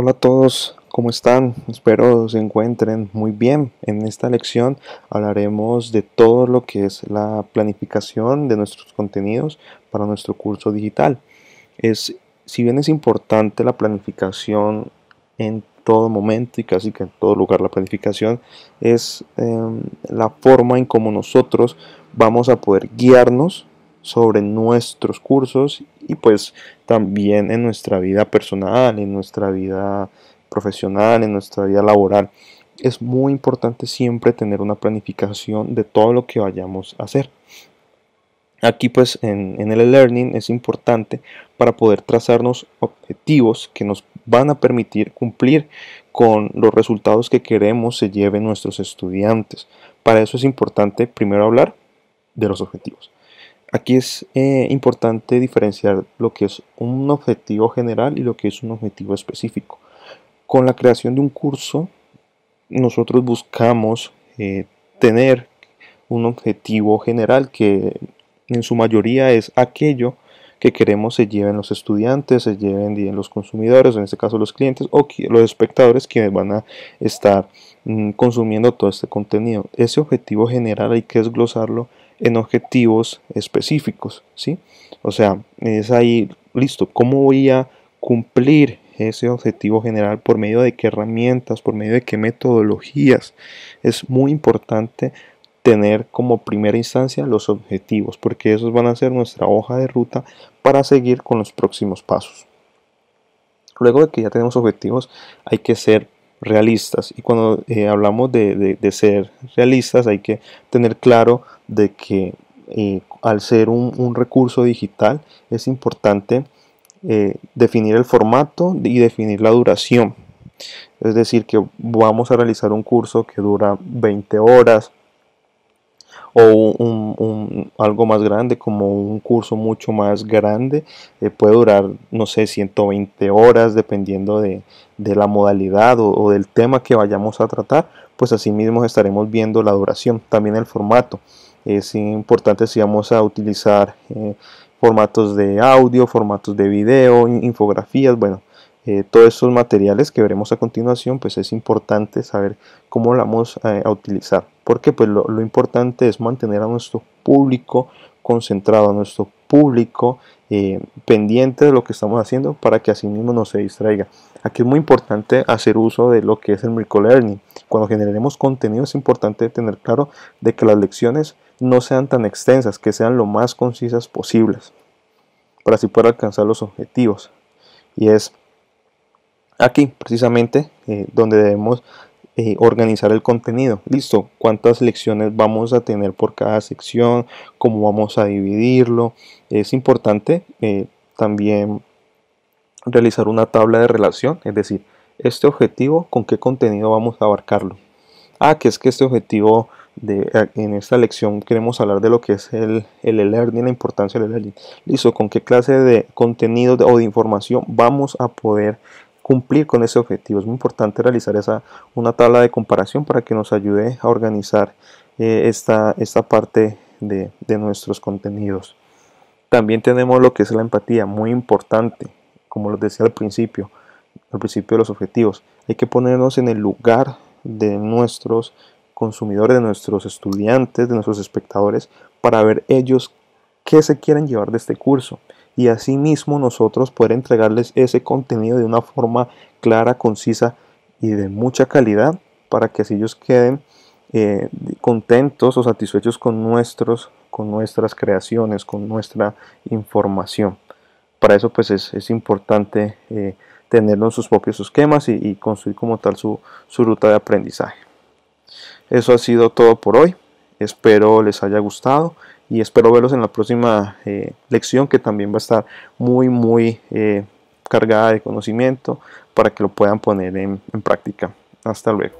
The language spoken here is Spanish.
Hola a todos, ¿cómo están? Espero se encuentren muy bien. En esta lección hablaremos de todo lo que es la planificación de nuestros contenidos para nuestro curso digital. Es, si bien es importante la planificación en todo momento y casi que en todo lugar la planificación es em, la forma en cómo nosotros vamos a poder guiarnos sobre nuestros cursos y pues también en nuestra vida personal, en nuestra vida profesional, en nuestra vida laboral. Es muy importante siempre tener una planificación de todo lo que vayamos a hacer. Aquí pues en, en, el learning es importante para poder trazarnos objetivos que nos van a permitir cumplir con los resultados que queremos se lleven nuestros estudiantes. Para eso es importante primero hablar de los objetivos. Aquí es eh, importante diferenciar lo que es un objetivo general y lo que es un objetivo específico. Con la creación de un curso, nosotros buscamos eh, tener un objetivo general que en su mayoría es aquello que queremos se lleven los estudiantes, se lleven los consumidores, en este caso los clientes o los espectadores quienes van a estar mm, consumiendo todo este contenido. Ese objetivo general hay que desglosarlo en objetivos específicos, ¿sí? O sea, es ahí, listo, ¿cómo voy a cumplir ese objetivo general? ¿Por medio de qué herramientas? ¿Por medio de qué metodologías? Es muy importante tener como primera instancia los objetivos, porque esos van a ser nuestra hoja de ruta para seguir con los próximos pasos. Luego de que ya tenemos objetivos, hay que ser realistas. Y cuando eh, hablamos de, ser realistas hay que tener claro de que eh, al ser un, recurso digital es importante eh, definir el formato y definir la duración. Es decir, que vamos a realizar un curso que dura 20 horas, o un, algo más grande como un curso mucho más grande eh, puede durar no sé 120 horas dependiendo de, la modalidad o, del tema que vayamos a tratar pues así mismo estaremos viendo la duración también el formato es importante si vamos a utilizar eh, formatos de audio formatos de video infografías bueno eh, todos estos materiales que veremos a continuación, pues es importante saber cómo la vamos eh, a utilizar. Porque pues lo, importante es mantener a nuestro público concentrado, a nuestro público eh, pendiente de lo que estamos haciendo para que así mismo no se distraiga. Aquí es muy importante hacer uso de lo que es el microlearning. Cuando generaremos contenido es importante tener claro de que las lecciones no sean tan extensas, que sean lo más concisas posibles para así poder alcanzar los objetivos. Y es Aquí, precisamente, eh, donde debemos eh, organizar el contenido. Listo, cuántas lecciones vamos a tener por cada sección, cómo vamos a dividirlo. Es importante eh, también realizar una tabla de relación, es decir, este objetivo, con qué contenido vamos a abarcarlo. Ah, que es que este objetivo de, en esta lección queremos hablar de lo que es el, el e learning, la importancia del e learning. Listo, con qué clase de contenido o de información vamos a poder cumplir con ese objetivo. Es muy importante realizar esa, una tabla de comparación para que nos ayude a organizar eh, esta, esta parte de, de nuestros contenidos. También tenemos lo que es la empatía, muy importante, como les decía al principio, al principio de los objetivos. Hay que ponernos en el lugar de nuestros consumidores, de nuestros estudiantes, de nuestros espectadores, para ver ellos qué se quieren llevar de este curso y asimismo nosotros poder entregarles ese contenido de una forma clara, concisa y de mucha calidad para que así ellos queden eh, contentos o satisfechos con, nuestros, con nuestras creaciones, con nuestra información. Para eso pues es, importante eh, tenerlos en sus propios esquemas y, construir como tal su, su ruta de aprendizaje. Eso ha sido todo por hoy. Espero les haya gustado y espero verlos en la próxima eh, lección que también va a estar muy muy eh, cargada de conocimiento para que lo puedan poner en práctica. Hasta luego.